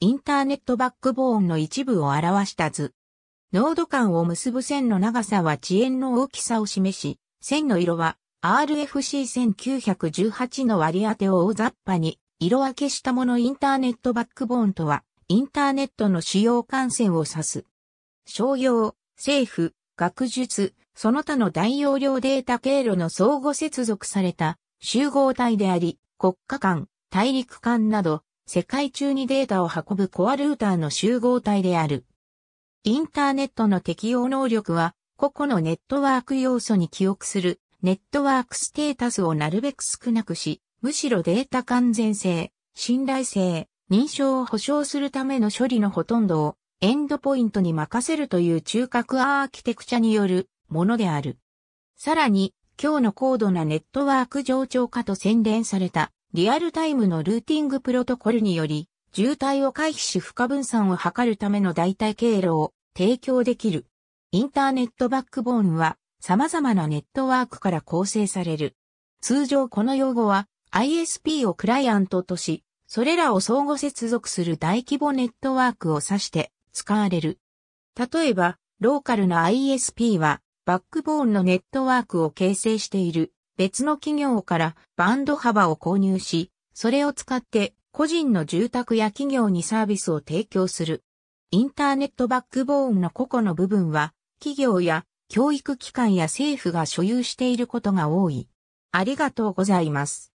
インターネットバックボーンの一部を表した図。濃度間を結ぶ線の長さは遅延の大きさを示し、線の色は RFC1918 の割り当てを大雑把に色分けしたものインターネットバックボーンとは、インターネットの主要幹線を指す。商用、政府、学術、その他の大容量データ経路の相互接続された集合体であり、国家間、大陸間など世界中にデータを運ぶコアルーターの集合体である。インターネットの適用能力は、個々のネットワーク要素に記憶するネットワークステータスをなるべく少なくし、むしろデータ完全性、信頼性、認証を保証するための処理のほとんどをエンドポイントに任せるという中核アーキテクチャによるものである。さらに、今日の高度なネットワーク上長化と洗練されたリアルタイムのルーティングプロトコルにより、渋滞を回避し負荷分散を図るための代替経路を提供できる。インターネットバックボーンは様々なネットワークから構成される。通常この用語は ISP をクライアントとし、それらを相互接続する大規模ネットワークを指して使われる。例えば、ローカルな ISP はバックボーンのネットワークを形成している別の企業からバンド幅を購入し、それを使って個人の住宅や企業にサービスを提供する。インターネットバックボーンの個々の部分は、企業や教育機関や政府が所有していることが多い。ありがとうございます。